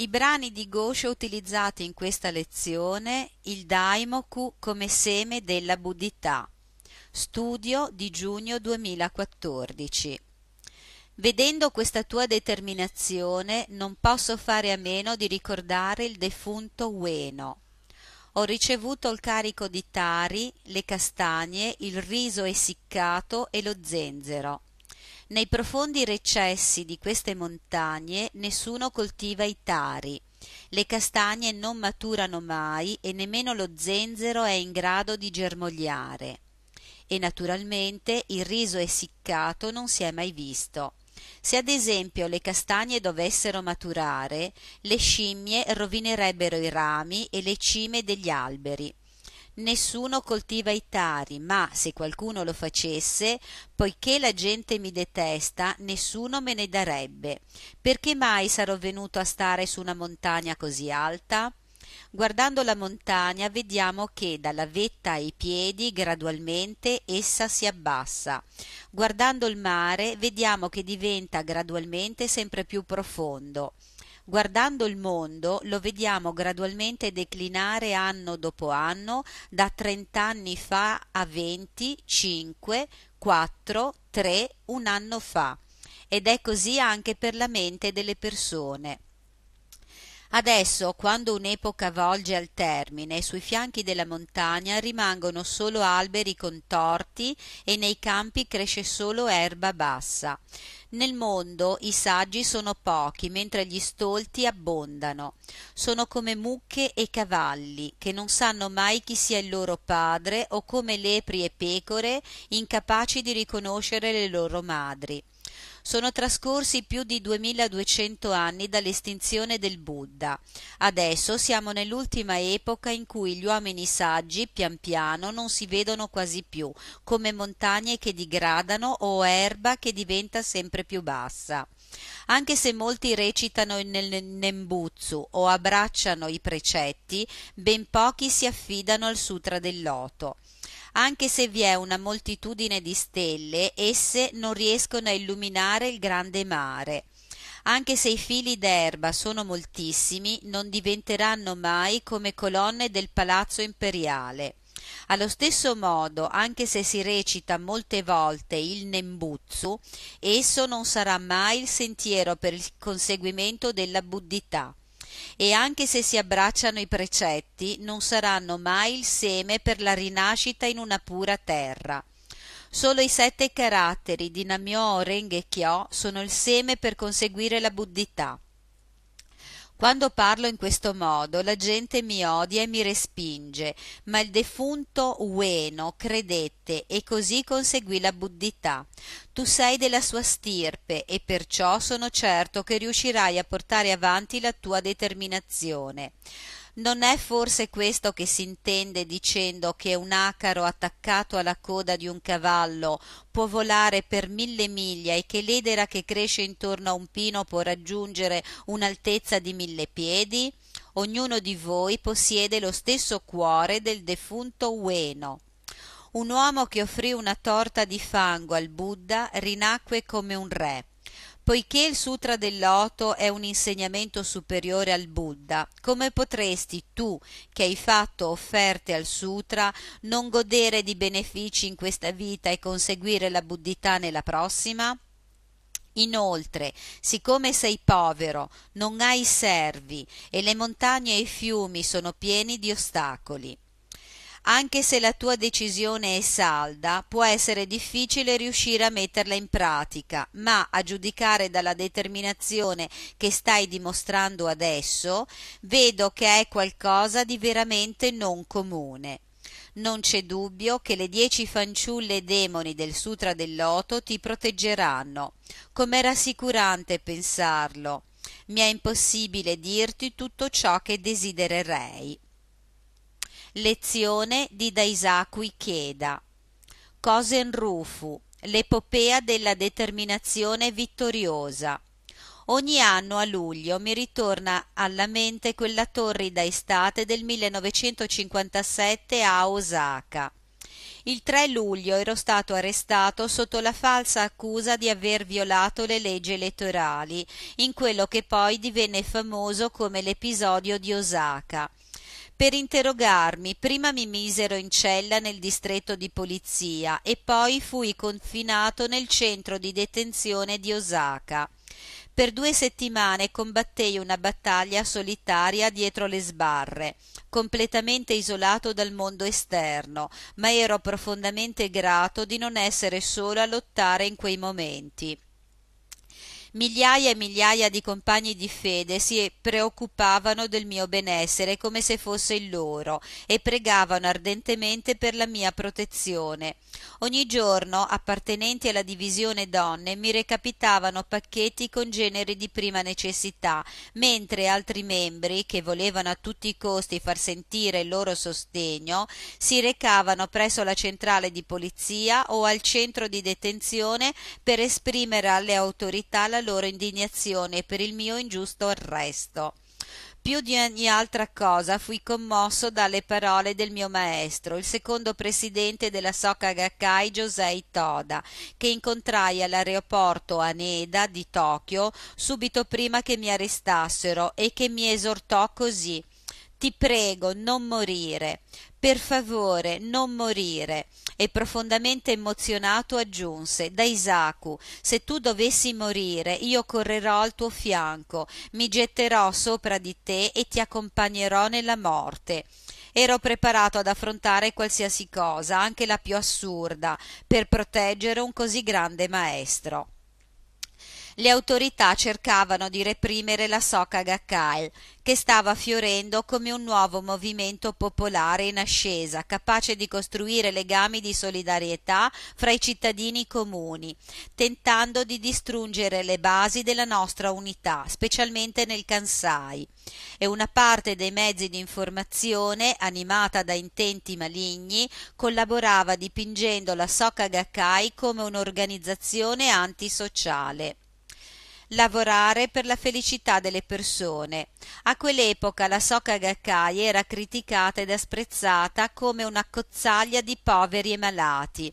I brani di Gosho utilizzati in questa lezione, il Daimoku come seme della buddhità, studio di giugno 2014. Vedendo questa tua determinazione non posso fare a meno di ricordare il defunto Ueno. Ho ricevuto il carico di tari, le castagne, il riso essiccato e lo zenzero. Nei profondi recessi di queste montagne nessuno coltiva i tari. Le castagne non maturano mai e nemmeno lo zenzero è in grado di germogliare. E naturalmente il riso essiccato non si è mai visto. Se ad esempio le castagne dovessero maturare, le scimmie rovinerebbero i rami e le cime degli alberi. Nessuno coltiva i tari, ma se qualcuno lo facesse, poiché la gente mi detesta, nessuno me ne darebbe. Perché mai sarò venuto a stare su una montagna così alta? Guardando la montagna vediamo che dalla vetta ai piedi gradualmente essa si abbassa. Guardando il mare vediamo che diventa gradualmente sempre più profondo. Guardando il mondo lo vediamo gradualmente declinare anno dopo anno, da trent'anni fa a venti, cinque, quattro, tre, un anno fa. Ed è così anche per la mente delle persone. Adesso, quando un'epoca volge al termine, sui fianchi della montagna rimangono solo alberi contorti e nei campi cresce solo erba bassa. Nel mondo i saggi sono pochi, mentre gli stolti abbondano. Sono come mucche e cavalli, che non sanno mai chi sia il loro padre o come lepri e pecore, incapaci di riconoscere le loro madri sono trascorsi più di 2200 anni dall'estinzione del Buddha. Adesso siamo nell'ultima epoca in cui gli uomini saggi, pian piano, non si vedono quasi più, come montagne che digradano o erba che diventa sempre più bassa. Anche se molti recitano nel Nembutsu o abbracciano i precetti, ben pochi si affidano al Sutra del Loto. Anche se vi è una moltitudine di stelle, esse non riescono a illuminare il grande mare. Anche se i fili d'erba sono moltissimi, non diventeranno mai come colonne del palazzo imperiale. Allo stesso modo, anche se si recita molte volte il Nembutsu, esso non sarà mai il sentiero per il conseguimento della buddhità e anche se si abbracciano i precetti non saranno mai il seme per la rinascita in una pura terra. Solo i sette caratteri di Namyo e Kyo sono il seme per conseguire la buddhità quando parlo in questo modo la gente mi odia e mi respinge ma il defunto ueno credette e così conseguì la buddità tu sei della sua stirpe e perciò sono certo che riuscirai a portare avanti la tua determinazione non è forse questo che si intende dicendo che un acaro attaccato alla coda di un cavallo può volare per mille miglia e che l'edera che cresce intorno a un pino può raggiungere un'altezza di mille piedi? Ognuno di voi possiede lo stesso cuore del defunto Ueno. Un uomo che offrì una torta di fango al Buddha rinacque come un re poiché il Sutra del Loto è un insegnamento superiore al Buddha, come potresti tu, che hai fatto offerte al Sutra, non godere di benefici in questa vita e conseguire la buddhità nella prossima? Inoltre, siccome sei povero, non hai servi e le montagne e i fiumi sono pieni di ostacoli anche se la tua decisione è salda, può essere difficile riuscire a metterla in pratica, ma a giudicare dalla determinazione che stai dimostrando adesso, vedo che è qualcosa di veramente non comune. Non c'è dubbio che le dieci fanciulle demoni del Sutra del Loto ti proteggeranno. Com'è rassicurante pensarlo. Mi è impossibile dirti tutto ciò che desidererei. Lezione di Daisaku Ikeda. Rufu l'epopea della determinazione vittoriosa. Ogni anno a luglio mi ritorna alla mente quella torrida estate del 1957 a Osaka. Il 3 luglio ero stato arrestato sotto la falsa accusa di aver violato le leggi elettorali, in quello che poi divenne famoso come l'episodio di Osaka per interrogarmi prima mi misero in cella nel distretto di polizia e poi fui confinato nel centro di detenzione di Osaka. Per due settimane combattei una battaglia solitaria dietro le sbarre, completamente isolato dal mondo esterno, ma ero profondamente grato di non essere solo a lottare in quei momenti migliaia e migliaia di compagni di fede si preoccupavano del mio benessere come se fosse il loro e pregavano ardentemente per la mia protezione. Ogni giorno, appartenenti alla divisione donne, mi recapitavano pacchetti con generi di prima necessità, mentre altri membri, che volevano a tutti i costi far sentire il loro sostegno, si recavano presso la centrale di polizia o al centro di detenzione per esprimere alle autorità la loro indignazione per il mio ingiusto arresto. Più di ogni altra cosa fui commosso dalle parole del mio maestro, il secondo presidente della Soka Gakkai Josei Toda, che incontrai all'aeroporto Aneda di Tokyo subito prima che mi arrestassero e che mi esortò così ti prego non morire per favore, non morire. E profondamente emozionato aggiunse, Da Daisaku, se tu dovessi morire, io correrò al tuo fianco, mi getterò sopra di te e ti accompagnerò nella morte. Ero preparato ad affrontare qualsiasi cosa, anche la più assurda, per proteggere un così grande maestro le autorità cercavano di reprimere la Soka Gakkai, che stava fiorendo come un nuovo movimento popolare in ascesa, capace di costruire legami di solidarietà fra i cittadini comuni, tentando di distruggere le basi della nostra unità, specialmente nel Kansai. E una parte dei mezzi di informazione, animata da intenti maligni, collaborava dipingendo la Soka Gakkai come un'organizzazione antisociale lavorare per la felicità delle persone. A quell'epoca la Soka Gakkai era criticata ed asprezzata come una cozzaglia di poveri e malati.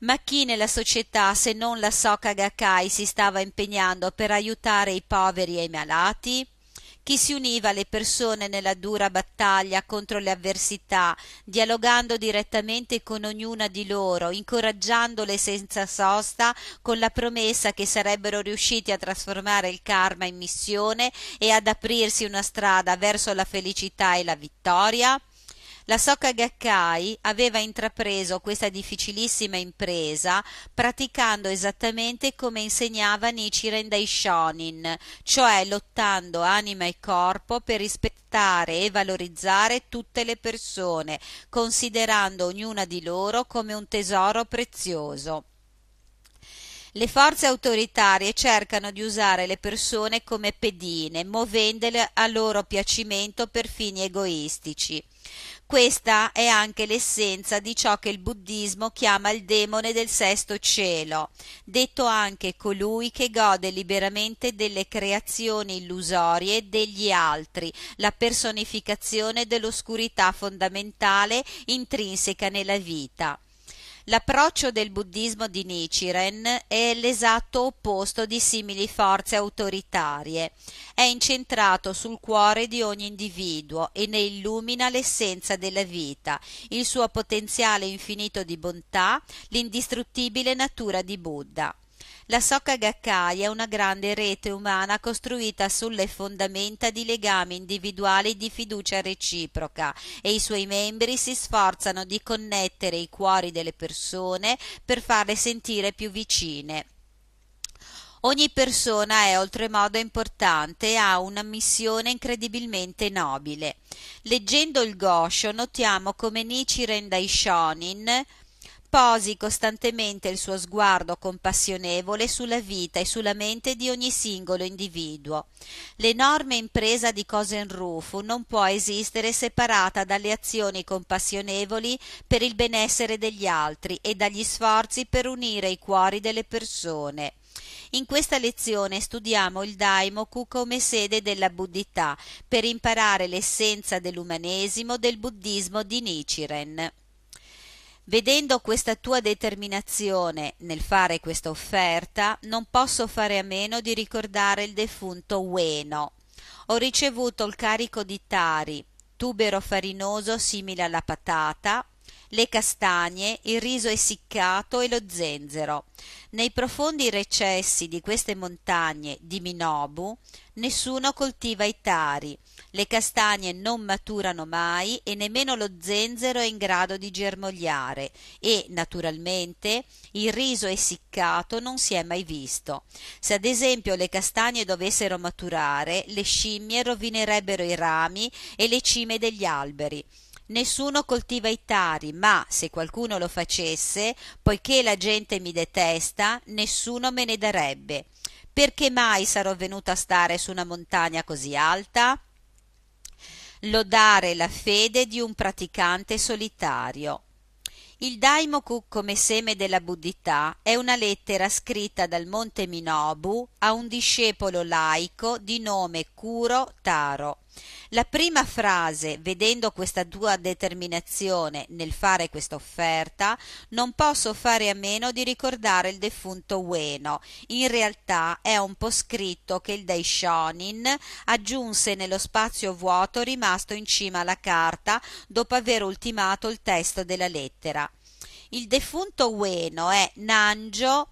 Ma chi nella società se non la Soka Gakkai si stava impegnando per aiutare i poveri e i malati? chi si univa alle persone nella dura battaglia contro le avversità, dialogando direttamente con ognuna di loro, incoraggiandole senza sosta con la promessa che sarebbero riusciti a trasformare il karma in missione e ad aprirsi una strada verso la felicità e la vittoria? La Soka Gakkai aveva intrapreso questa difficilissima impresa praticando esattamente come insegnava Nichiren dai Shonin, cioè lottando anima e corpo per rispettare e valorizzare tutte le persone, considerando ognuna di loro come un tesoro prezioso. Le forze autoritarie cercano di usare le persone come pedine, muovendole a loro piacimento per fini egoistici. Questa è anche l'essenza di ciò che il buddismo chiama il demone del sesto cielo, detto anche colui che gode liberamente delle creazioni illusorie degli altri, la personificazione dell'oscurità fondamentale intrinseca nella vita. L'approccio del buddismo di Nichiren è l'esatto opposto di simili forze autoritarie. È incentrato sul cuore di ogni individuo e ne illumina l'essenza della vita, il suo potenziale infinito di bontà, l'indistruttibile natura di Buddha. La Soka Gakkai è una grande rete umana costruita sulle fondamenta di legami individuali di fiducia reciproca e i suoi membri si sforzano di connettere i cuori delle persone per farle sentire più vicine. Ogni persona è oltremodo importante e ha una missione incredibilmente nobile. Leggendo il Gosho notiamo come Nichiren Daishonin posi costantemente il suo sguardo compassionevole sulla vita e sulla mente di ogni singolo individuo. L'enorme impresa di Cosenrufu non può esistere separata dalle azioni compassionevoli per il benessere degli altri e dagli sforzi per unire i cuori delle persone. In questa lezione studiamo il Daimoku come sede della buddhità per imparare l'essenza dell'umanesimo del buddismo di Nichiren. Vedendo questa tua determinazione nel fare questa offerta, non posso fare a meno di ricordare il defunto Ueno. Ho ricevuto il carico di tari, tubero farinoso simile alla patata, le castagne, il riso essiccato e lo zenzero. Nei profondi recessi di queste montagne di Minobu nessuno coltiva i tari, le castagne non maturano mai e nemmeno lo zenzero è in grado di germogliare e, naturalmente, il riso essiccato non si è mai visto. Se ad esempio le castagne dovessero maturare, le scimmie rovinerebbero i rami e le cime degli alberi. Nessuno coltiva i tari, ma se qualcuno lo facesse, poiché la gente mi detesta, nessuno me ne darebbe. Perché mai sarò venuta a stare su una montagna così alta? lodare la fede di un praticante solitario. Il Daimoku come seme della buddità è una lettera scritta dal monte Minobu a un discepolo laico di nome Kuro Taro. La prima frase, vedendo questa tua determinazione nel fare questa offerta, non posso fare a meno di ricordare il defunto Ueno. In realtà è un po' scritto che il Daishonin aggiunse nello spazio vuoto rimasto in cima alla carta dopo aver ultimato il testo della lettera. Il defunto Ueno è Nangio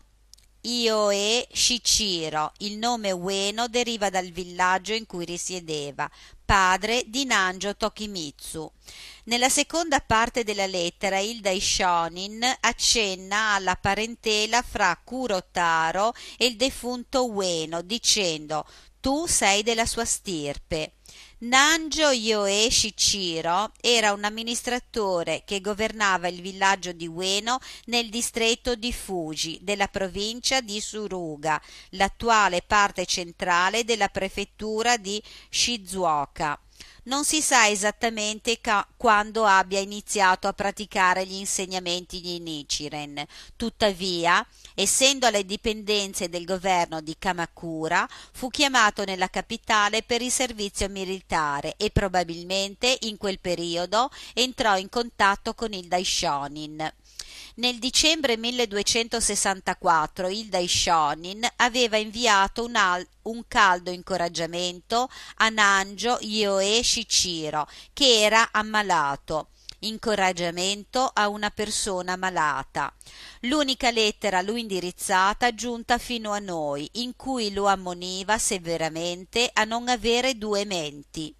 Ioe Shichiro, Il nome Ueno deriva dal villaggio in cui risiedeva, padre di Nanjo Tokimitsu. Nella seconda parte della lettera Hilda Ishonin accenna alla parentela fra Kurotaro e il defunto Ueno dicendo tu sei della sua stirpe. Nanjo Yoeshi Ciro era un amministratore che governava il villaggio di Ueno nel distretto di Fuji della provincia di Suruga, l'attuale parte centrale della prefettura di Shizuoka non si sa esattamente ca- quando abbia iniziato a praticare gli insegnamenti di Nichiren. Tuttavia, essendo alle dipendenze del governo di Kamakura, fu chiamato nella capitale per il servizio militare e probabilmente in quel periodo entrò in contatto con il Daishonin. Nel dicembre 1264 il Daishonin aveva inviato un, al- un caldo incoraggiamento a Nanjo Ioe Shiciro, che era ammalato incoraggiamento a una persona malata. L'unica lettera a lui indirizzata giunta fino a noi, in cui lo ammoniva severamente a non avere due menti.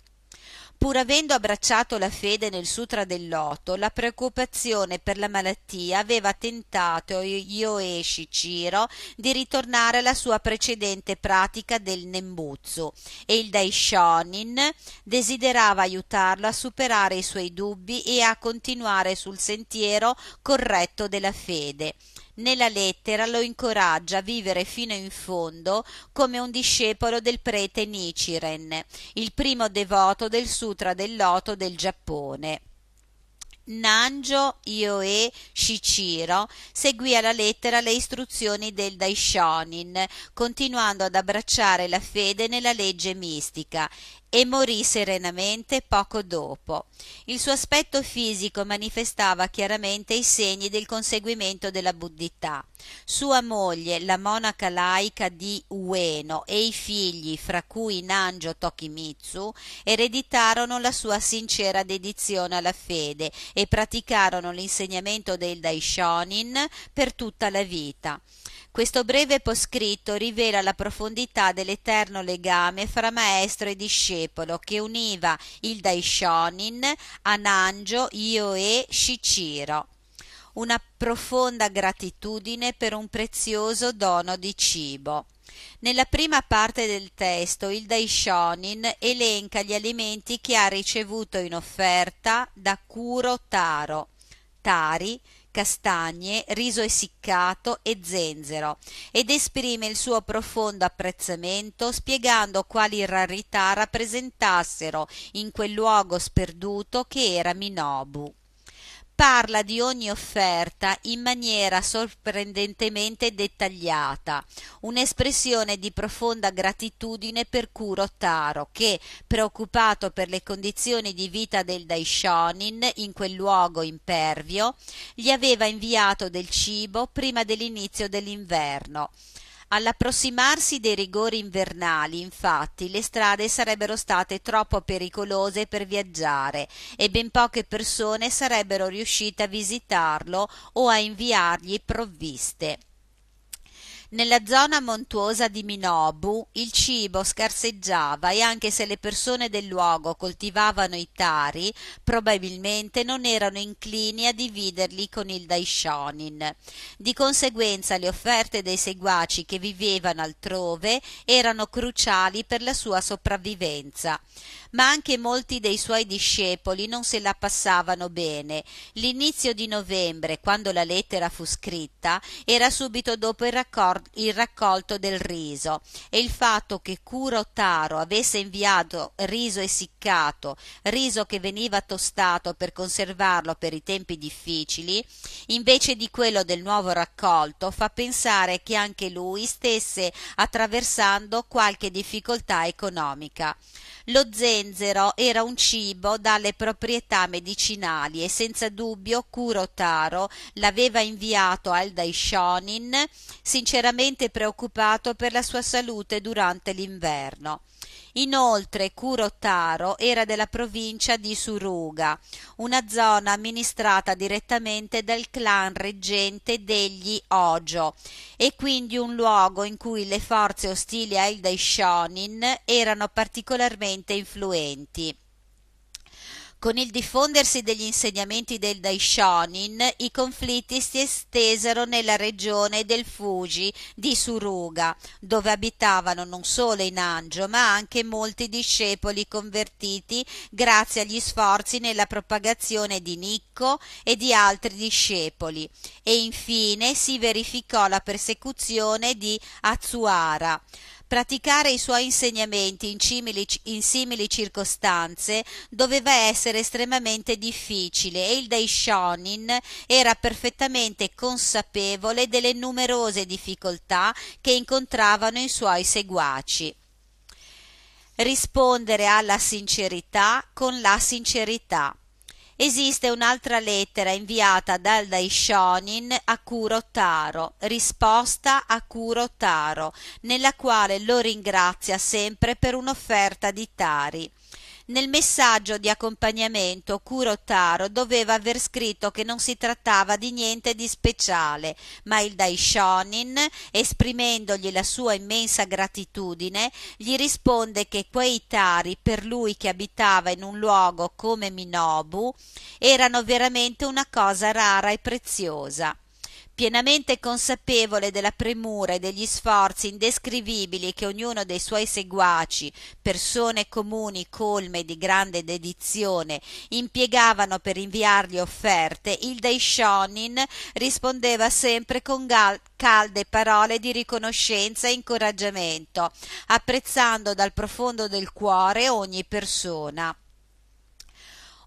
Pur avendo abbracciato la fede nel Sutra del Loto, la preoccupazione per la malattia aveva tentato Yoeshi Ciro di ritornare alla sua precedente pratica del Nembutsu e il Daishonin desiderava aiutarlo a superare i suoi dubbi e a continuare sul sentiero corretto della fede. Nella lettera lo incoraggia a vivere fino in fondo come un discepolo del prete Nichiren, il primo devoto del Sutra del Loto del Giappone. Nanjo Ioe Shichiro seguì alla lettera le istruzioni del Daishonin, continuando ad abbracciare la fede nella legge mistica e morì serenamente poco dopo. Il suo aspetto fisico manifestava chiaramente i segni del conseguimento della buddità. Sua moglie, la monaca laica di Ueno, e i figli, fra cui Nangio Tokimitsu, ereditarono la sua sincera dedizione alla fede e praticarono l'insegnamento del Daishonin per tutta la vita. Questo breve poscritto rivela la profondità dell'eterno legame fra maestro e discepolo che univa il Daishonin a Nanjo, Ioe, Shichiro. Una profonda gratitudine per un prezioso dono di cibo. Nella prima parte del testo il Daishonin elenca gli alimenti che ha ricevuto in offerta da Kuro Taro, Tari, castagne, riso essiccato e zenzero ed esprime il suo profondo apprezzamento spiegando quali rarità rappresentassero in quel luogo sperduto che era Minobu parla di ogni offerta in maniera sorprendentemente dettagliata, un'espressione di profonda gratitudine per Kuro Taro che, preoccupato per le condizioni di vita del Daishonin in quel luogo impervio, gli aveva inviato del cibo prima dell'inizio dell'inverno All'approssimarsi dei rigori invernali, infatti, le strade sarebbero state troppo pericolose per viaggiare e ben poche persone sarebbero riuscite a visitarlo o a inviargli provviste. Nella zona montuosa di Minobu il cibo scarseggiava e anche se le persone del luogo coltivavano i tari, probabilmente non erano inclini a dividerli con il Daishonin. Di conseguenza le offerte dei seguaci che vivevano altrove erano cruciali per la sua sopravvivenza ma anche molti dei suoi discepoli non se la passavano bene. L'inizio di novembre, quando la lettera fu scritta, era subito dopo il, raccol- il raccolto del riso e il fatto che Curo Taro avesse inviato riso essiccato, riso che veniva tostato per conservarlo per i tempi difficili, invece di quello del nuovo raccolto, fa pensare che anche lui stesse attraversando qualche difficoltà economica. Lo zelo zenzero era un cibo dalle proprietà medicinali e senza dubbio Kurotaro l'aveva inviato al Daishonin sinceramente preoccupato per la sua salute durante l'inverno Inoltre Curotaro era della provincia di Suruga, una zona amministrata direttamente dal clan reggente degli Ojo e quindi un luogo in cui le forze ostili ai Daishonin erano particolarmente influenti. Con il diffondersi degli insegnamenti del Daishonin, i conflitti si estesero nella regione del Fuji di Suruga, dove abitavano non solo i Nanjo, ma anche molti discepoli convertiti grazie agli sforzi nella propagazione di Nikko e di altri discepoli. E infine si verificò la persecuzione di Azuara. Praticare i suoi insegnamenti in simili, in simili circostanze doveva essere estremamente difficile e il Daishonin era perfettamente consapevole delle numerose difficoltà che incontravano i suoi seguaci rispondere alla sincerità con la sincerità. Esiste un'altra lettera inviata dal Daishonin a Kuro Taro, risposta a Kuro Taro, nella quale lo ringrazia sempre per un'offerta di Tari. Nel messaggio di accompagnamento Kuro Taro doveva aver scritto che non si trattava di niente di speciale, ma il Daishonin, esprimendogli la sua immensa gratitudine, gli risponde che quei tari per lui che abitava in un luogo come Minobu erano veramente una cosa rara e preziosa pienamente consapevole della premura e degli sforzi indescrivibili che ognuno dei suoi seguaci, persone comuni colme di grande dedizione, impiegavano per inviargli offerte, il Daishonin rispondeva sempre con gal- calde parole di riconoscenza e incoraggiamento, apprezzando dal profondo del cuore ogni persona.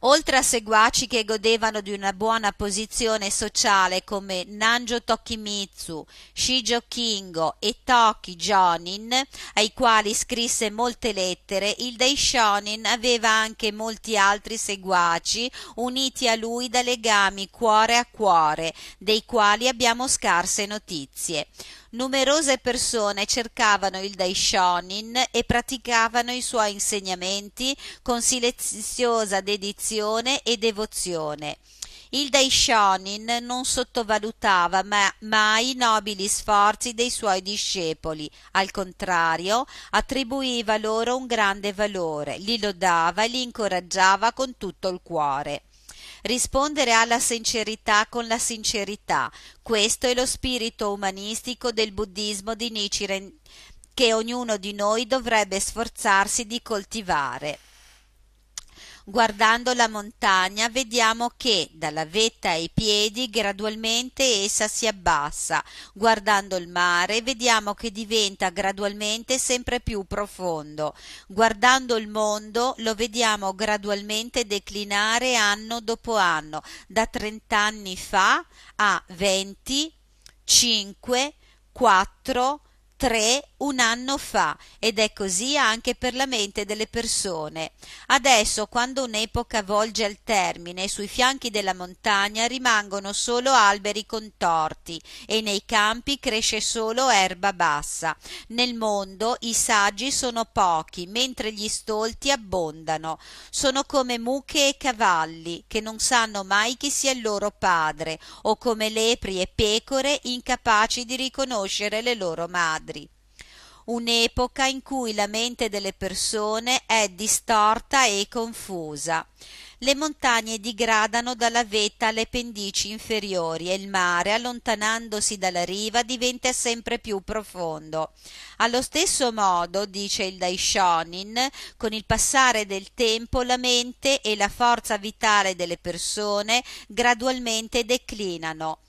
Oltre a seguaci che godevano di una buona posizione sociale come Nanjo Tokimitsu, Shijo Kingo e Toki Jonin, ai quali scrisse molte lettere, il Shonin aveva anche molti altri seguaci uniti a lui da legami cuore a cuore, dei quali abbiamo scarse notizie. Numerose persone cercavano il Daishonin e praticavano i suoi insegnamenti con silenziosa dedizione e devozione. Il Daishonin non sottovalutava mai i nobili sforzi dei suoi discepoli, al contrario attribuiva loro un grande valore, li lodava e li incoraggiava con tutto il cuore rispondere alla sincerità con la sincerità. Questo è lo spirito umanistico del buddismo di Nichiren che ognuno di noi dovrebbe sforzarsi di coltivare. Guardando la montagna vediamo che dalla vetta ai piedi gradualmente essa si abbassa, guardando il mare vediamo che diventa gradualmente sempre più profondo, guardando il mondo lo vediamo gradualmente declinare anno dopo anno, da trent'anni fa a venti, cinque, quattro, tre un anno fa ed è così anche per la mente delle persone. Adesso, quando un'epoca volge al termine, sui fianchi della montagna rimangono solo alberi contorti e nei campi cresce solo erba bassa. Nel mondo i saggi sono pochi, mentre gli stolti abbondano. Sono come mucche e cavalli che non sanno mai chi sia il loro padre, o come lepri e pecore incapaci di riconoscere le loro madri un'epoca in cui la mente delle persone è distorta e confusa. Le montagne digradano dalla vetta alle pendici inferiori e il mare, allontanandosi dalla riva, diventa sempre più profondo. Allo stesso modo, dice il Daishonin, con il passare del tempo la mente e la forza vitale delle persone gradualmente declinano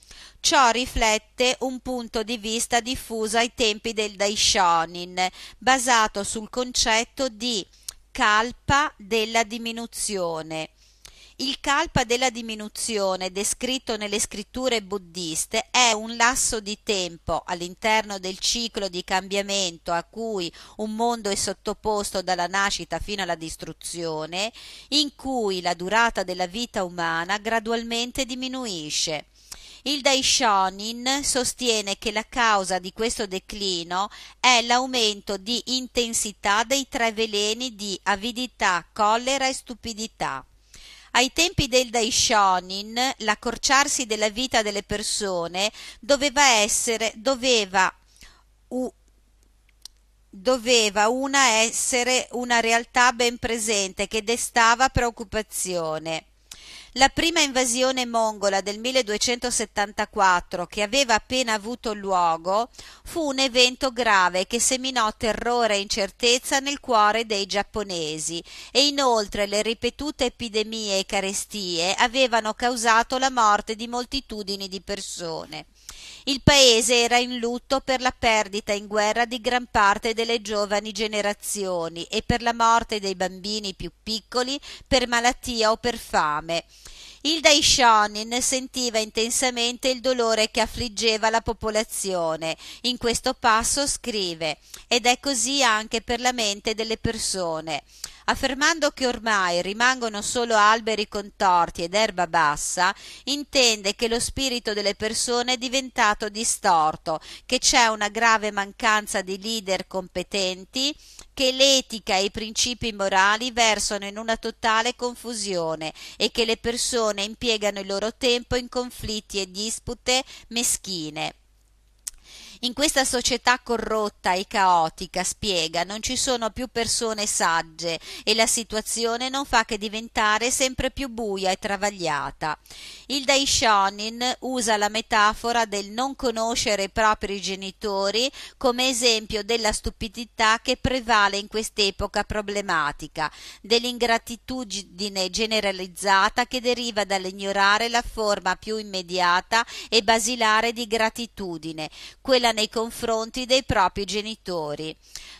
Ciò riflette un punto di vista diffuso ai tempi del Daishonin, basato sul concetto di calpa della diminuzione. Il kalpa della diminuzione, descritto nelle scritture buddiste, è un lasso di tempo all'interno del ciclo di cambiamento a cui un mondo è sottoposto dalla nascita fino alla distruzione, in cui la durata della vita umana gradualmente diminuisce. Il Daishonin sostiene che la causa di questo declino è l'aumento di intensità dei tre veleni di avidità, collera e stupidità. Ai tempi del Daishonin, l'accorciarsi della vita delle persone doveva essere doveva u, doveva una essere una realtà ben presente che destava preoccupazione. La prima invasione mongola del 1274, che aveva appena avuto luogo, fu un evento grave che seminò terrore e incertezza nel cuore dei giapponesi e inoltre le ripetute epidemie e carestie avevano causato la morte di moltitudini di persone. Il paese era in lutto per la perdita in guerra di gran parte delle giovani generazioni e per la morte dei bambini più piccoli per malattia o per fame. Il Daishonin sentiva intensamente il dolore che affliggeva la popolazione. In questo passo scrive: Ed è così anche per la mente delle persone affermando che ormai rimangono solo alberi contorti ed erba bassa, intende che lo spirito delle persone è diventato distorto, che c'è una grave mancanza di leader competenti, che l'etica e i principi morali versano in una totale confusione e che le persone impiegano il loro tempo in conflitti e dispute meschine. In questa società corrotta e caotica, spiega, non ci sono più persone sagge e la situazione non fa che diventare sempre più buia e travagliata. Il Daishonin usa la metafora del non conoscere i propri genitori come esempio della stupidità che prevale in quest'epoca problematica, dell'ingratitudine generalizzata che deriva dall'ignorare la forma più immediata e basilare di gratitudine, quella tutela nei confronti dei propri genitori.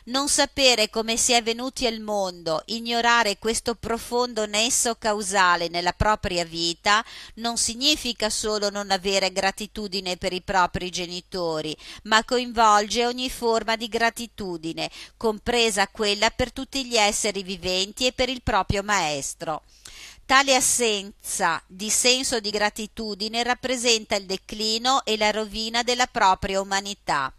Non sapere come si è venuti al mondo, ignorare questo profondo nesso causale nella propria vita, non significa solo non avere gratitudine per i propri genitori, ma coinvolge ogni forma di gratitudine, compresa quella per tutti gli esseri viventi e per il proprio maestro. Tale assenza di senso di gratitudine rappresenta il declino e la rovina della propria umanità.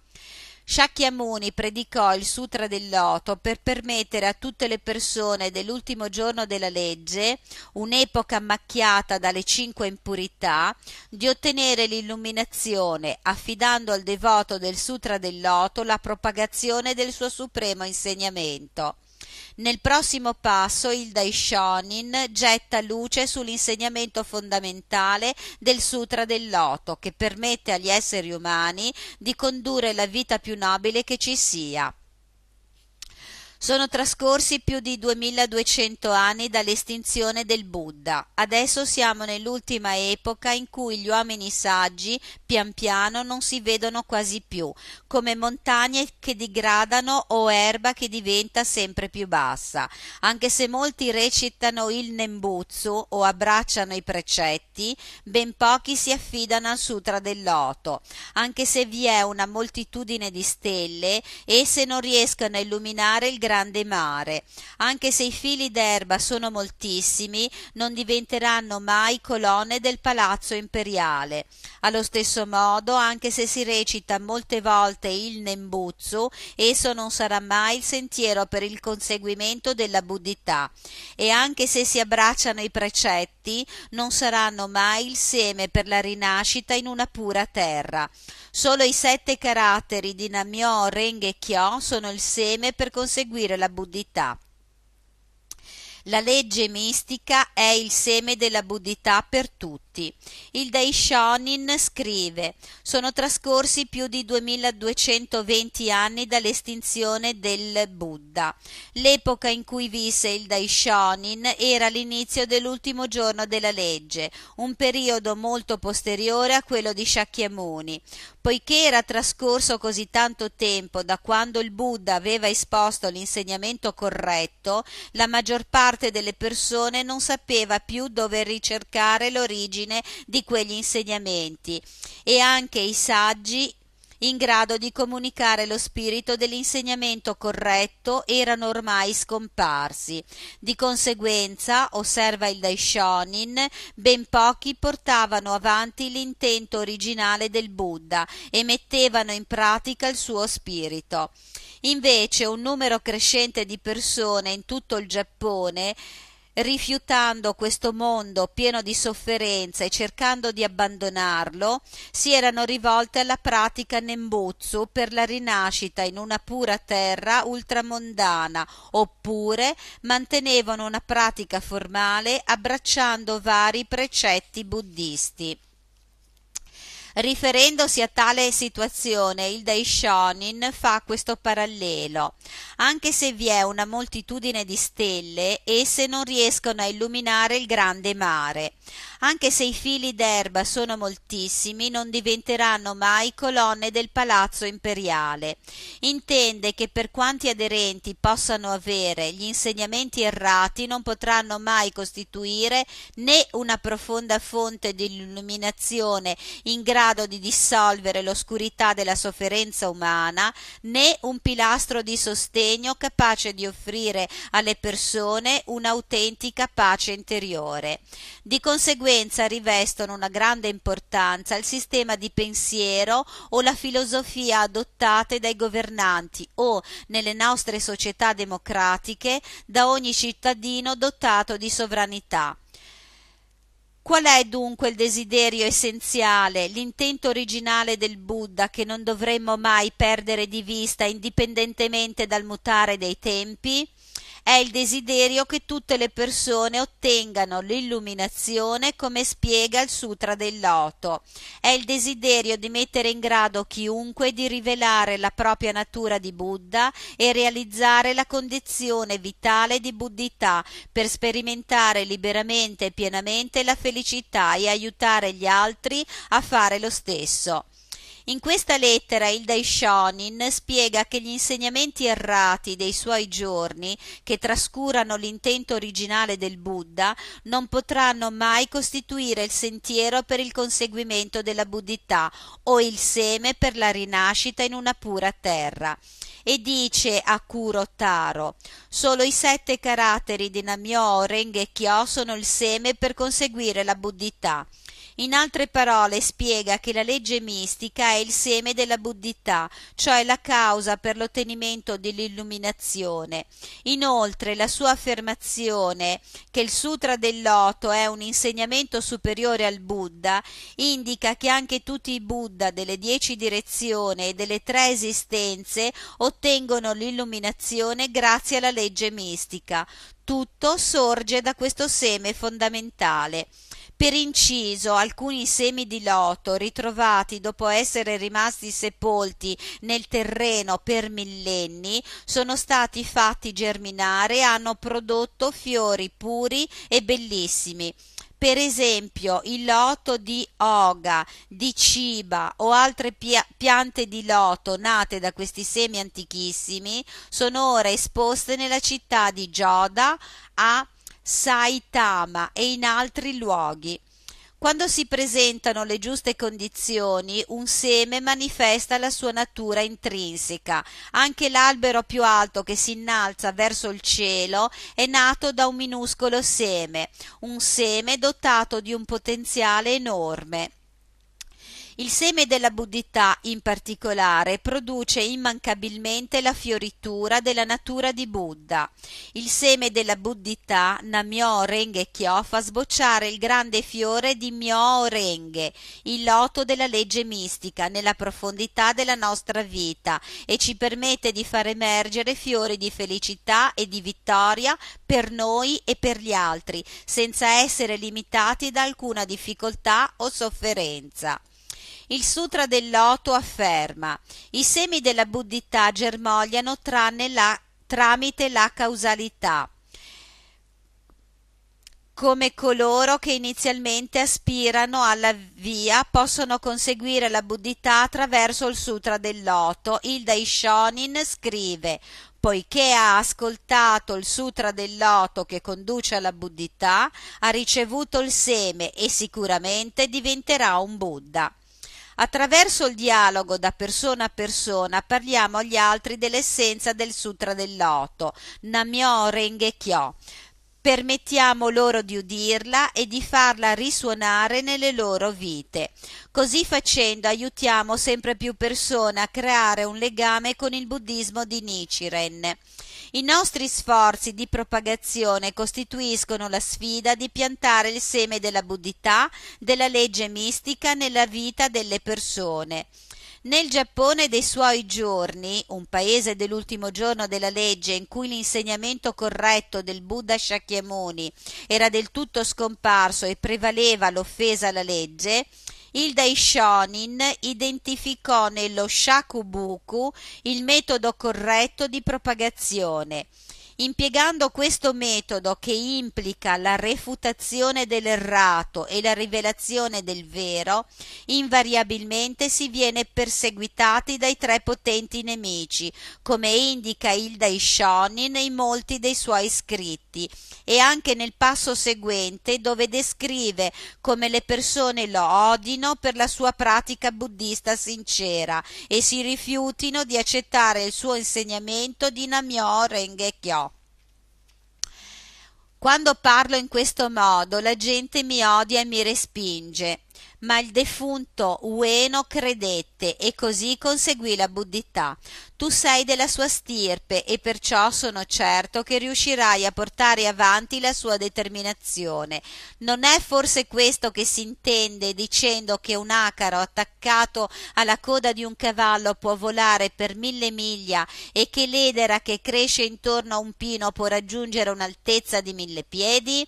Shakyamuni predicò il Sutra del Loto per permettere a tutte le persone dell'ultimo giorno della legge, un'epoca macchiata dalle cinque impurità, di ottenere l'illuminazione, affidando al devoto del Sutra del Loto la propagazione del suo supremo insegnamento. Nel prossimo passo il Daishonin getta luce sull'insegnamento fondamentale del Sutra del Loto, che permette agli esseri umani di condurre la vita più nobile che ci sia. Sono trascorsi più di 2200 anni dall'estinzione del Buddha. Adesso siamo nell'ultima epoca in cui gli uomini saggi pian piano non si vedono quasi più, come montagne che digradano o erba che diventa sempre più bassa. Anche se molti recitano il Nembutsu o abbracciano i precetti, ben pochi si affidano al Sutra del Loto. Anche se vi è una moltitudine di stelle, esse non riescono a illuminare il grande mare. Anche se i fili d'erba sono moltissimi, non diventeranno mai colonne del palazzo imperiale. Allo stesso modo, anche se si recita molte volte il Nembuzzu, esso non sarà mai il sentiero per il conseguimento della buddhità. E anche se si abbracciano i precetti, infatti, non saranno mai il seme per la rinascita in una pura terra. Solo i sette caratteri di Namyo, Renge e Kyo sono il seme per conseguire la buddhità. La legge mistica è il seme della buddhità per tutti. Il Daishonin scrive Sono trascorsi più di 2220 anni dall'estinzione del Buddha. L'epoca in cui visse il Daishonin era l'inizio dell'ultimo giorno della legge, un periodo molto posteriore a quello di Shakyamuni. Poiché era trascorso così tanto tempo da quando il Buddha aveva esposto l'insegnamento corretto, la maggior parte parte delle persone non sapeva più dove ricercare l'origine di quegli insegnamenti e anche i saggi in grado di comunicare lo spirito dell'insegnamento corretto erano ormai scomparsi. Di conseguenza, osserva il Daishonin, ben pochi portavano avanti l'intento originale del Buddha e mettevano in pratica il suo spirito. Invece un numero crescente di persone in tutto il Giappone rifiutando questo mondo pieno di sofferenza e cercando di abbandonarlo, si erano rivolte alla pratica Nembutsu per la rinascita in una pura terra ultramondana, oppure mantenevano una pratica formale abbracciando vari precetti buddhisti. Riferendosi a tale situazione, il Daishonin fa questo parallelo. Anche se vi è una moltitudine di stelle, esse non riescono a illuminare il grande mare. Anche se i fili d'erba sono moltissimi, non diventeranno mai colonne del palazzo imperiale. Intende che per quanti aderenti possano avere, gli insegnamenti errati non potranno mai costituire né una profonda fonte di illuminazione in grado grado di dissolvere l'oscurità della sofferenza umana, né un pilastro di sostegno capace di offrire alle persone un'autentica pace interiore. Di conseguenza rivestono una grande importanza il sistema di pensiero o la filosofia adottate dai governanti o, nelle nostre società democratiche, da ogni cittadino dotato di sovranità. Qual è dunque il desiderio essenziale, l'intento originale del Buddha che non dovremmo mai perdere di vista indipendentemente dal mutare dei tempi? è il desiderio che tutte le persone ottengano l'illuminazione come spiega il Sutra del Loto. È il desiderio di mettere in grado chiunque di rivelare la propria natura di Buddha e realizzare la condizione vitale di Buddhità per sperimentare liberamente e pienamente la felicità e aiutare gli altri a fare lo stesso. In questa lettera il Daishonin spiega che gli insegnamenti errati dei suoi giorni, che trascurano l'intento originale del Buddha, non potranno mai costituire il sentiero per il conseguimento della buddhità o il seme per la rinascita in una pura terra e dice a Kuro Taro solo i sette caratteri di Namyo Renge Kyo sono il seme per conseguire la buddhità in altre parole spiega che la legge mistica è il seme della buddhità, cioè la causa per l'ottenimento dell'illuminazione. Inoltre la sua affermazione che il Sutra del Loto è un insegnamento superiore al Buddha indica che anche tutti i Buddha delle dieci direzioni e delle tre esistenze ottengono l'illuminazione grazie alla legge mistica. Tutto sorge da questo seme fondamentale. Per inciso, alcuni semi di loto ritrovati dopo essere rimasti sepolti nel terreno per millenni sono stati fatti germinare e hanno prodotto fiori puri e bellissimi per esempio il loto di oga, di ciba o altre pia piante di loto nate da questi semi antichissimi sono ora esposte nella città di Gioda a Saitama e in altri luoghi. Quando si presentano le giuste condizioni, un seme manifesta la sua natura intrinseca. Anche l'albero più alto che si innalza verso il cielo è nato da un minuscolo seme, un seme dotato di un potenziale enorme. Il seme della buddità, in particolare, produce immancabilmente la fioritura della natura di Buddha. Il seme della buddità, Namyo Renge Kyo, fa sbocciare il grande fiore di Myo Renge, il loto della legge mistica, nella profondità della nostra vita e ci permette di far emergere fiori di felicità e di vittoria per noi e per gli altri, senza essere limitati da alcuna difficoltà o sofferenza. Il Sutra del Loto afferma i semi della buddhità germogliano la, tramite la causalità come coloro che inizialmente aspirano alla via possono conseguire la buddhità attraverso il sutra del loto. Il Daishonin scrive poiché ha ascoltato il sutra del loto che conduce alla buddhità, ha ricevuto il seme e sicuramente diventerà un Buddha. Attraverso il dialogo da persona a persona parliamo agli altri dell'essenza del Sutra del Loto, Namyo Renge Kyo permettiamo loro di udirla e di farla risuonare nelle loro vite. Così facendo aiutiamo sempre più persone a creare un legame con il buddismo di Nichiren. I nostri sforzi di propagazione costituiscono la sfida di piantare il seme della buddità, della legge mistica nella vita delle persone. Nel Giappone dei suoi giorni, un paese dell'ultimo giorno della legge in cui l'insegnamento corretto del Buddha Shakyamuni era del tutto scomparso e prevaleva l'offesa alla legge, il Daishonin identificò nello Shakubuku il metodo corretto di propagazione Impiegando questo metodo che implica la refutazione dell'errato e la rivelazione del vero, invariabilmente si viene perseguitati dai tre potenti nemici, come indica il Daishonin in molti dei suoi scritti, e anche nel passo seguente dove descrive come le persone lo odino per la sua pratica buddista sincera e si rifiutino di accettare il suo insegnamento di Namyo Renge Kyo quando parlo in questo modo la gente mi odia e mi respinge ma il defunto Ueno credette e così conseguì la buddità. Tu sei della sua stirpe e perciò sono certo che riuscirai a portare avanti la sua determinazione. Non è forse questo che si intende dicendo che un acaro attaccato alla coda di un cavallo può volare per mille miglia e che l'edera che cresce intorno a un pino può raggiungere un'altezza di mille piedi?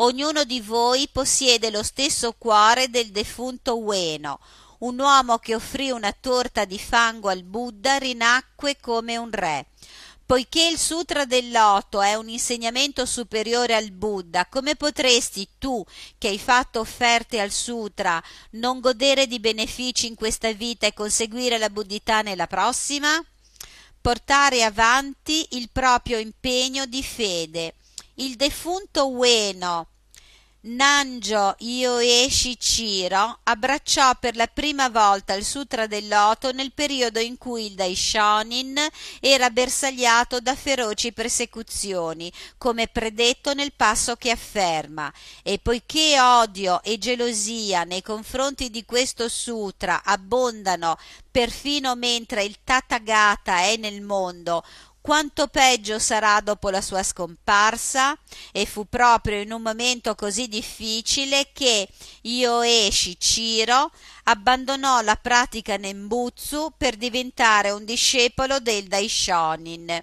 ognuno di voi possiede lo stesso cuore del defunto Ueno, un uomo che offrì una torta di fango al Buddha rinacque come un re. Poiché il Sutra del Loto è un insegnamento superiore al Buddha, come potresti tu, che hai fatto offerte al Sutra, non godere di benefici in questa vita e conseguire la buddhità nella prossima? Portare avanti il proprio impegno di fede il defunto Ueno Nanjo Ioeshi Ciro abbracciò per la prima volta il Sutra del Loto nel periodo in cui il Daishonin era bersagliato da feroci persecuzioni, come predetto nel passo che afferma. E poiché odio e gelosia nei confronti di questo Sutra abbondano perfino mentre il Tathagata è nel mondo, quanto peggio sarà dopo la sua scomparsa? E fu proprio in un momento così difficile che Ioeshi Ciro abbandonò la pratica Nembutsu per diventare un discepolo del Daishonin.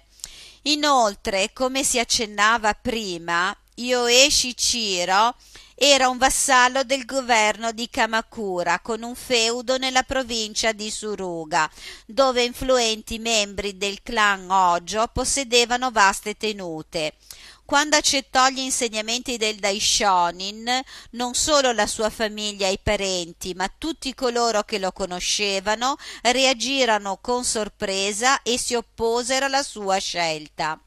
Inoltre, come si accennava prima, Ioeshi Ciro era un vassallo del governo di Kamakura con un feudo nella provincia di Suruga, dove influenti membri del clan Ojo possedevano vaste tenute. Quando accettò gli insegnamenti del Daishonin, non solo la sua famiglia e i parenti, ma tutti coloro che lo conoscevano reagirono con sorpresa e si opposero alla sua scelta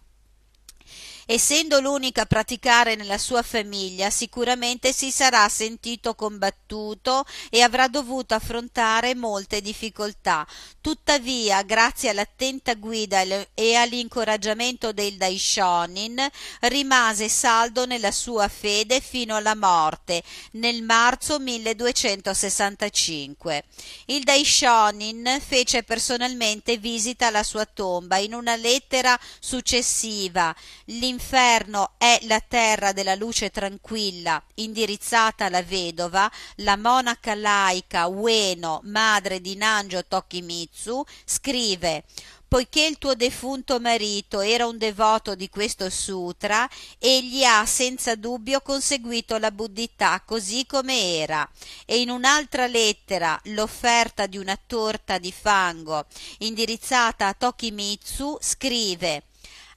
essendo l'unica a praticare nella sua famiglia, sicuramente si sarà sentito combattuto e avrà dovuto affrontare molte difficoltà. Tuttavia, grazie all'attenta guida e all'incoraggiamento del Daishonin, rimase saldo nella sua fede fino alla morte, nel marzo 1265. Il Daishonin fece personalmente visita alla sua tomba in una lettera successiva. L'inf- L'inferno è la terra della luce tranquilla, indirizzata alla vedova, la monaca laica Ueno, madre di Nanjo Tokimitsu, scrive Poiché il tuo defunto marito era un devoto di questo sutra, egli ha senza dubbio conseguito la buddhità così come era. E in un'altra lettera, l'offerta di una torta di fango, indirizzata a Tokimitsu, scrive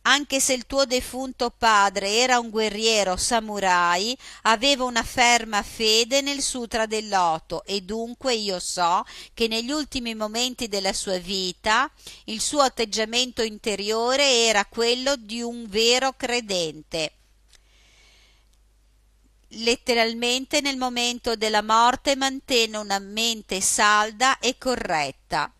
anche se il tuo defunto padre era un guerriero samurai, aveva una ferma fede nel Sutra del Loto e dunque io so che negli ultimi momenti della sua vita il suo atteggiamento interiore era quello di un vero credente letteralmente nel momento della morte mantenne una mente salda e corretta.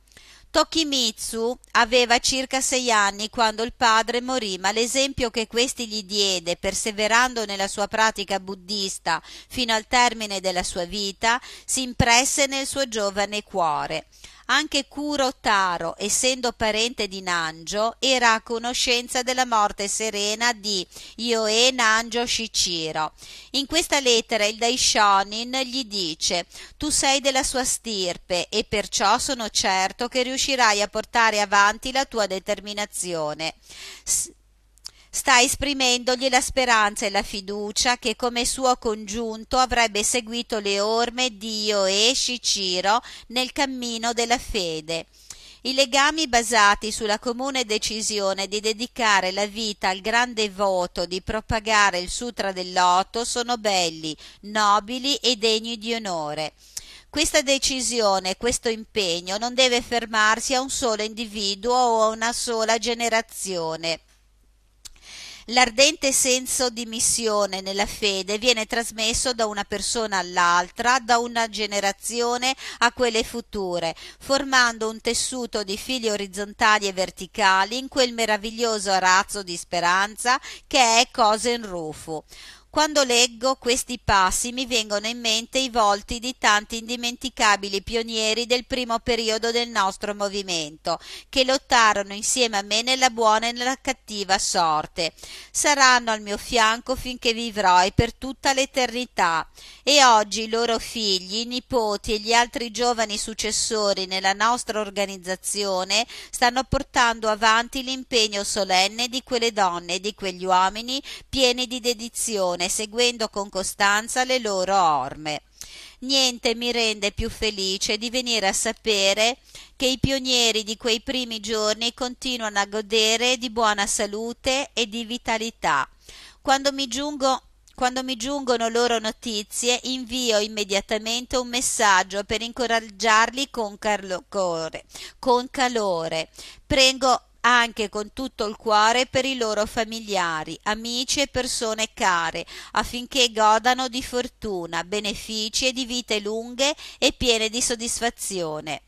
Tokimitsu aveva circa sei anni quando il padre morì, ma l'esempio che questi gli diede, perseverando nella sua pratica buddista fino al termine della sua vita, si impresse nel suo giovane cuore. Anche Curo Taro, essendo parente di Nanjo, era a conoscenza della morte serena di Ioe Nanjo Shichiro. In questa lettera il Daishonin gli dice «Tu sei della sua stirpe e perciò sono certo che riuscirai a portare avanti la tua determinazione». S- sta esprimendogli la speranza e la fiducia che come suo congiunto avrebbe seguito le orme Dio e Ciciro nel cammino della fede. I legami basati sulla comune decisione di dedicare la vita al grande voto di propagare il Sutra del Loto sono belli, nobili e degni di onore. Questa decisione, questo impegno non deve fermarsi a un solo individuo o a una sola generazione. L'ardente senso di missione nella fede viene trasmesso da una persona all'altra, da una generazione a quelle future, formando un tessuto di fili orizzontali e verticali in quel meraviglioso arazzo di speranza che è Cosenrufu. Quando leggo questi passi mi vengono in mente i volti di tanti indimenticabili pionieri del primo periodo del nostro movimento, che lottarono insieme a me nella buona e nella cattiva sorte. Saranno al mio fianco finché vivrò e per tutta l'eternità. E oggi i loro figli, i nipoti e gli altri giovani successori nella nostra organizzazione stanno portando avanti l'impegno solenne di quelle donne e di quegli uomini pieni di dedizione persone seguendo con costanza le loro orme. Niente mi rende più felice di venire a sapere che i pionieri di quei primi giorni continuano a godere di buona salute e di vitalità. Quando mi, giungo, quando mi giungono loro notizie, invio immediatamente un messaggio per incoraggiarli con, carlo- core, con calore. Prego, anche con tutto il cuore per i loro familiari, amici e persone care, affinché godano di fortuna, benefici e di vite lunghe e piene di soddisfazione.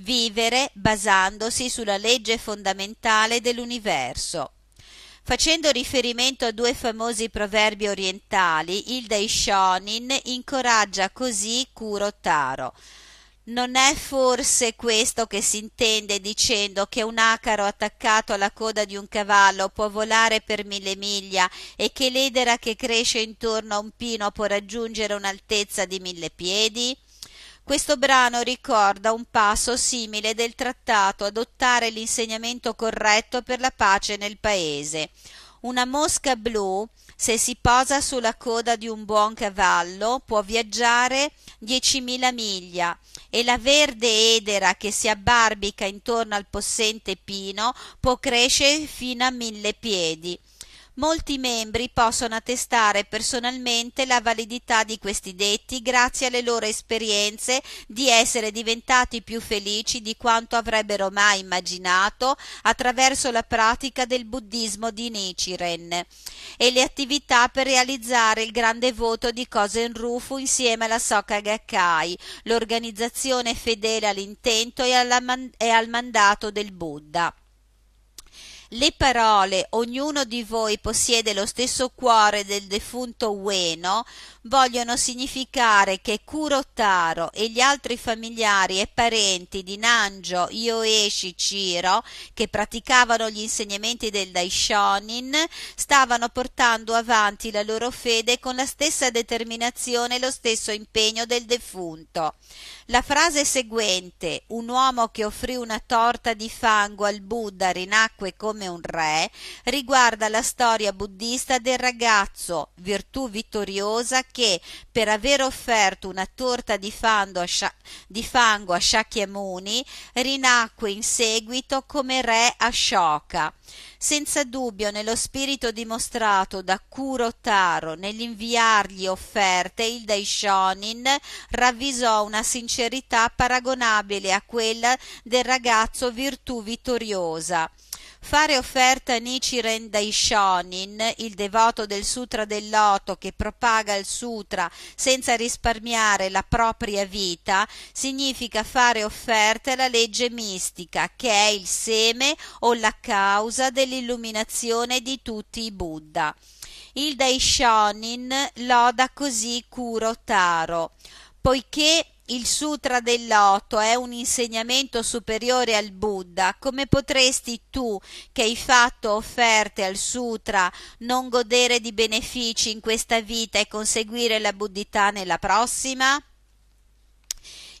Vivere basandosi sulla legge fondamentale dell'universo. Facendo riferimento a due famosi proverbi orientali, il dei Shonin incoraggia così Kuro Taro. Non è forse questo che si intende dicendo che un acaro attaccato alla coda di un cavallo può volare per mille miglia e che l'edera che cresce intorno a un pino può raggiungere un'altezza di mille piedi? Questo brano ricorda un passo simile del trattato adottare l'insegnamento corretto per la pace nel paese. Una mosca blu se si posa sulla coda di un buon cavallo può viaggiare diecimila miglia e la verde edera che si abbarbica intorno al possente pino può crescere fino a mille piedi molti membri possono attestare personalmente la validità di questi detti grazie alle loro esperienze di essere diventati più felici di quanto avrebbero mai immaginato attraverso la pratica del buddismo di Nichiren e le attività per realizzare il grande voto di Kosen Rufu insieme alla Soka Gakkai, l'organizzazione fedele all'intento e, alla man- e al mandato del Buddha. Le parole ognuno di voi possiede lo stesso cuore del defunto Ueno vogliono significare che Kurotaro e gli altri familiari e parenti di Nanjo Yoeshi Ciro, che praticavano gli insegnamenti del Daishonin, stavano portando avanti la loro fede con la stessa determinazione e lo stesso impegno del defunto. La frase seguente, un uomo che offrì una torta di fango al Buddha rinacque come come un re riguarda la storia buddista del ragazzo, virtù vittoriosa che, per aver offerto una torta di, a Sha- di fango a Shakyamuni, rinacque in seguito come re Ashoka. Senza dubbio, nello spirito dimostrato da Kuro Taro nell'inviargli offerte, il Dai Shonin ravvisò una sincerità paragonabile a quella del ragazzo virtù vittoriosa. Fare offerta a Nichiren Daishonin, il devoto del Sutra del Loto che propaga il Sutra senza risparmiare la propria vita, significa fare offerta alla legge mistica che è il seme o la causa dell'illuminazione di tutti i Buddha. Il Daishonin loda così Kuro Taro, poiché il Sutra del Loto è un insegnamento superiore al Buddha, come potresti tu, che hai fatto offerte al Sutra, non godere di benefici in questa vita e conseguire la buddhità nella prossima?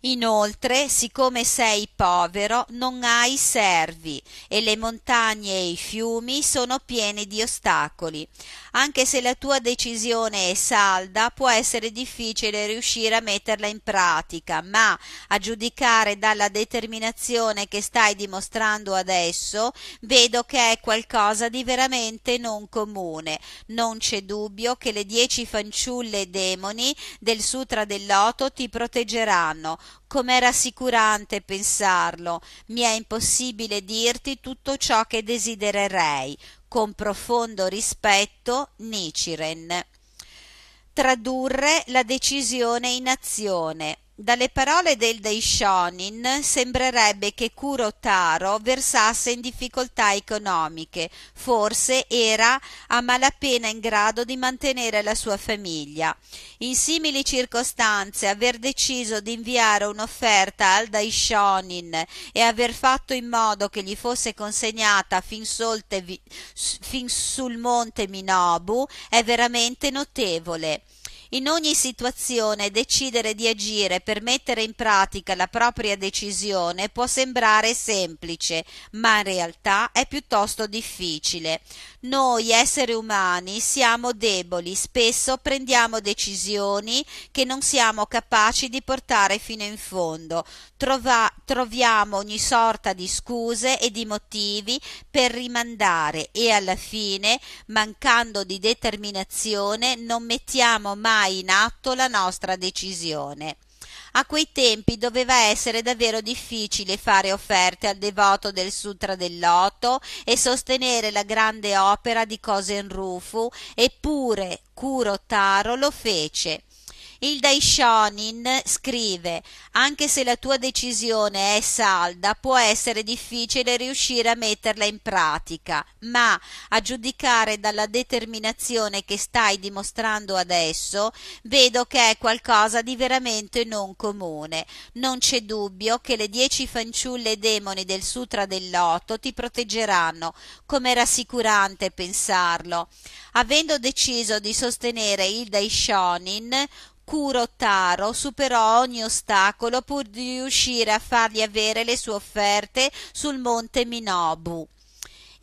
Inoltre, siccome sei povero, non hai servi e le montagne e i fiumi sono pieni di ostacoli. Anche se la tua decisione è salda, può essere difficile riuscire a metterla in pratica, ma a giudicare dalla determinazione che stai dimostrando adesso, vedo che è qualcosa di veramente non comune. Non c'è dubbio che le dieci fanciulle demoni del Sutra del Loto ti proteggeranno com'è rassicurante pensarlo mi è impossibile dirti tutto ciò che desidererei con profondo rispetto Niciren tradurre la decisione in azione dalle parole del Daishonin sembrerebbe che Kuro Taro versasse in difficoltà economiche, forse era a malapena in grado di mantenere la sua famiglia. In simili circostanze aver deciso di inviare un'offerta al Daishonin e aver fatto in modo che gli fosse consegnata fin, solte, fin sul monte Minobu è veramente notevole in ogni situazione decidere di agire per mettere in pratica la propria decisione può sembrare semplice, ma in realtà è piuttosto difficile. Noi esseri umani siamo deboli, spesso prendiamo decisioni che non siamo capaci di portare fino in fondo. Trova- troviamo ogni sorta di scuse e di motivi per rimandare e alla fine, mancando di determinazione, non mettiamo mai mai in atto la nostra decisione. A quei tempi doveva essere davvero difficile fare offerte al devoto del Sutra del Loto e sostenere la grande opera di Kosen Rufu, eppure Kuro Taro lo fece. Il Daishonin scrive Anche se la tua decisione è salda, può essere difficile riuscire a metterla in pratica, ma a giudicare dalla determinazione che stai dimostrando adesso, vedo che è qualcosa di veramente non comune. Non c'è dubbio che le dieci fanciulle demoni del Sutra del Loto ti proteggeranno, com'è rassicurante pensarlo. Avendo deciso di sostenere il Daishonin, Kurotaro superò ogni ostacolo pur di riuscire a fargli avere le sue offerte sul monte Minobu.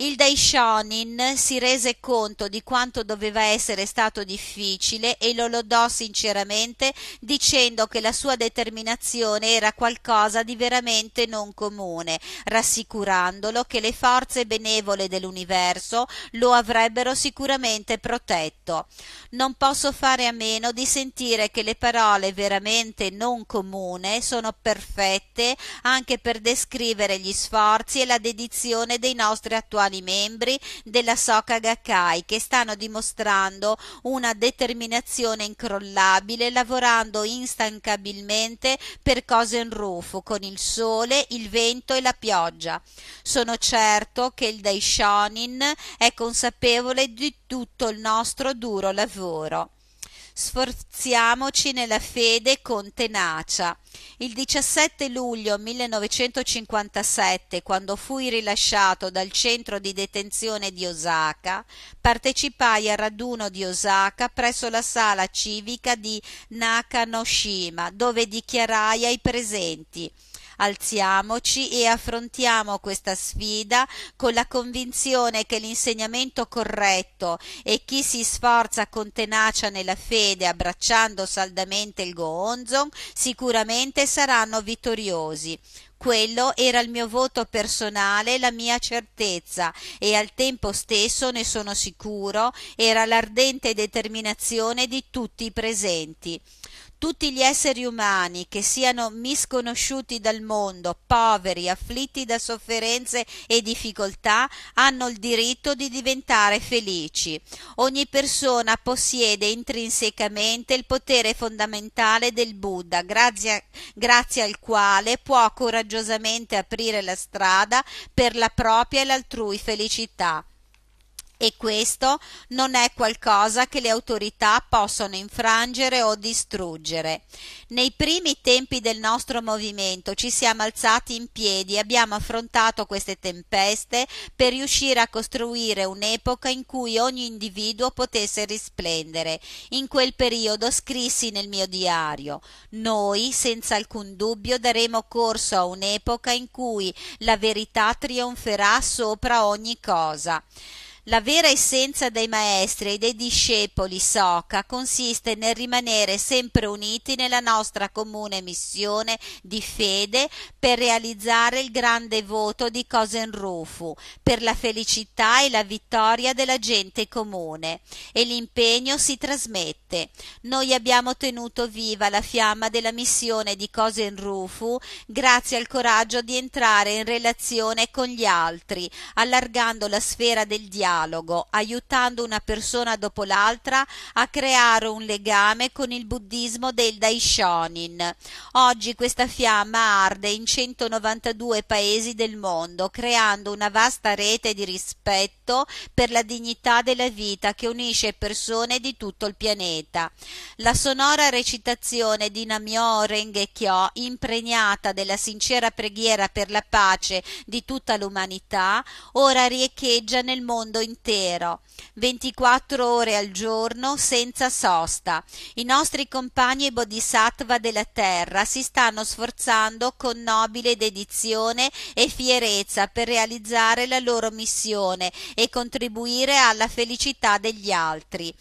Il Daishonin si rese conto di quanto doveva essere stato difficile e lo lodò sinceramente dicendo che la sua determinazione era qualcosa di veramente non comune, rassicurandolo che le forze benevole dell'universo lo avrebbero sicuramente protetto. Non posso fare a meno di sentire che le parole veramente non comune sono perfette anche per descrivere gli sforzi e la dedizione dei nostri attuali giovani membri della Soka Gakkai che stanno dimostrando una determinazione incrollabile lavorando instancabilmente per Cosen Rufu con il sole, il vento e la pioggia. Sono certo che il Daishonin è consapevole di tutto il nostro duro lavoro. Sforziamoci nella fede con tenacia. Il 17 luglio 1957, quando fui rilasciato dal centro di detenzione di Osaka, partecipai al raduno di Osaka presso la sala civica di Nakanoshima, dove dichiarai ai presenti Alziamoci e affrontiamo questa sfida con la convinzione che l'insegnamento corretto e chi si sforza con tenacia nella fede abbracciando saldamente il Goonzon sicuramente saranno vittoriosi. Quello era il mio voto personale, la mia certezza, e al tempo stesso, ne sono sicuro, era l'ardente determinazione di tutti i presenti tutti gli esseri umani, che siano misconosciuti dal mondo, poveri, afflitti da sofferenze e difficoltà, hanno il diritto di diventare felici. Ogni persona possiede intrinsecamente il potere fondamentale del Buddha, grazie, a, grazie al quale può coraggiosamente aprire la strada per la propria e l'altrui felicità e questo non è qualcosa che le autorità possono infrangere o distruggere. Nei primi tempi del nostro movimento ci siamo alzati in piedi e abbiamo affrontato queste tempeste per riuscire a costruire un'epoca in cui ogni individuo potesse risplendere. In quel periodo scrissi nel mio diario Noi, senza alcun dubbio, daremo corso a un'epoca in cui la verità trionferà sopra ogni cosa. La vera essenza dei maestri e dei discepoli Soca consiste nel rimanere sempre uniti nella nostra comune missione di fede per realizzare il grande voto di Cosenrufu, per la felicità e la vittoria della gente comune. E l'impegno si trasmette morte. Noi abbiamo tenuto viva la fiamma della missione di Rufu grazie al coraggio di entrare in relazione con gli altri, allargando la sfera del dialogo, aiutando una persona dopo l'altra a creare un legame con il buddismo del Daishonin. Oggi questa fiamma arde in 192 paesi del mondo, creando una vasta rete di rispetto per la dignità della vita che unisce persone di tutto il pianeta poeta. La sonora recitazione di Namyo Rengekyo, impregnata della sincera preghiera per la pace di tutta l'umanità, ora riecheggia nel mondo intero, 24 ore al giorno, senza sosta. I nostri compagni bodhisattva della terra si stanno sforzando con nobile dedizione e fierezza per realizzare la loro missione e contribuire alla felicità degli altri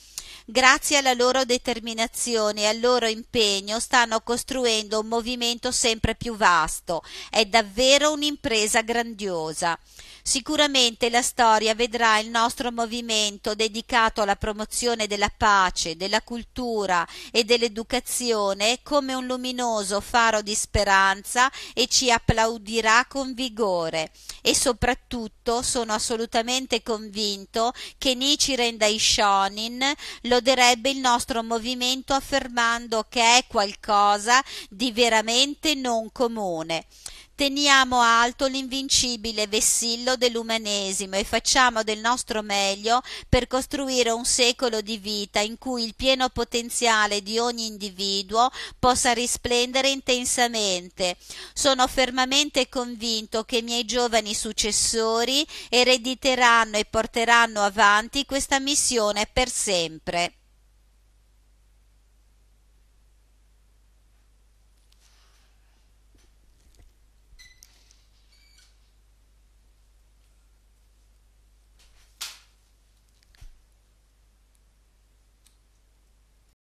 grazie alla loro determinazione e al loro impegno stanno costruendo un movimento sempre più vasto. È davvero un'impresa grandiosa. Sicuramente la storia vedrà il nostro movimento dedicato alla promozione della pace, della cultura e dell'educazione come un luminoso faro di speranza e ci applaudirà con vigore. E soprattutto sono assolutamente convinto che Nichiren Daishonin loderebbe il nostro movimento affermando che è qualcosa di veramente non comune. Teniamo alto l'invincibile vessillo dell'umanesimo e facciamo del nostro meglio per costruire un secolo di vita in cui il pieno potenziale di ogni individuo possa risplendere intensamente. Sono fermamente convinto che i miei giovani successori erediteranno e porteranno avanti questa missione per sempre.